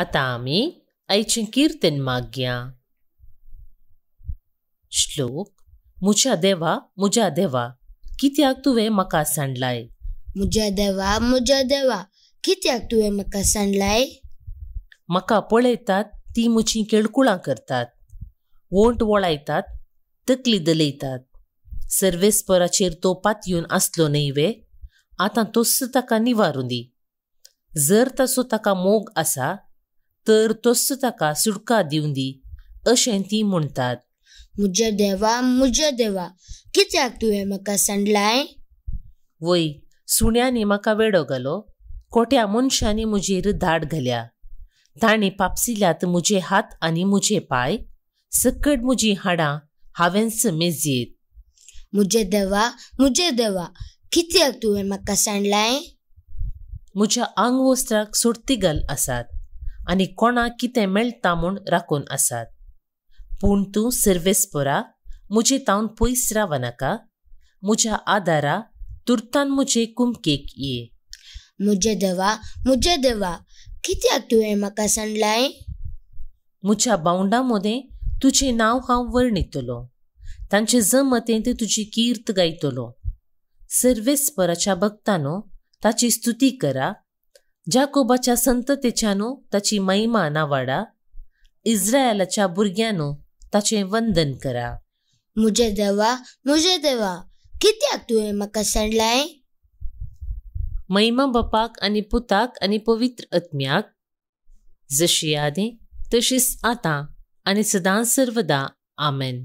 आता आम्ही आईचें कीर्तन मागया श्लोक मुच्या देवा मुज्या देवा कित्याक तुवें मका सांडलाय मुज्या देवा मुज्या देवा कित्याक तुवें मका सांडलाय मका पळयतात ती मुची केळकुळां करतात वोंट वळायतात तकली दलयतात सर्वेस्पराचेर तो पात येवन आसलो न्हय वे आतां तस्स ताका निवारून दी जर तसो ताका मोग आसा तर तोस ताका सुडका दिवन दी अशें तीं म्हणटात म्हज्या देवा म्हज्या देवा कित्याक तुवें म्हाका सांडलाय वय सुण्यांनी म्हाका वेडो घालो कोट्या मनशांनी म्हजेर धाड घाल्या ताणें पापसिल्यात म्हजे हात आनी म्हजे पाय सकट म्हजीं हाडां हांवें समेजयेत म्हजे देवा म्हजे देवा कित्याक तुवें म्हाका सांडलाय म्हज्या आंग वस्त्राक सुर्ती घाल आसात आनी कोणाक कितें मेळटा म्हूण राखून आसात पूण तूं सर्वेस्पोरा म्हजे तावन पयस रावनाका म्हज्या आदारा तुर्तान म्हजे कुमकेक ये म्हजे देवा म्हजे देवा कित्याक तुवें म्हाका सांडलाय म्हज्या बावंडा मदें तुजें नांव हांव वर्णितलो तांचे जमतेंत तुजी कीर्त गायतलो सर्वेस्पराच्या भक्तानो ताची स्तुती करा जाकोबाच्या संततेच्यानो ताची महिमा नावाडा इस्रायलाच्या भुरग्यानो ताचें वंदन करा मुझे देवा मुझे देवा कित्याक तुवें म्हाका सांडलाय महिमा बापाक आनी पुताक आनी पवित्र आत्म्याक जशी यादें तशीच आतां आनी सदां सर्वदा आमेन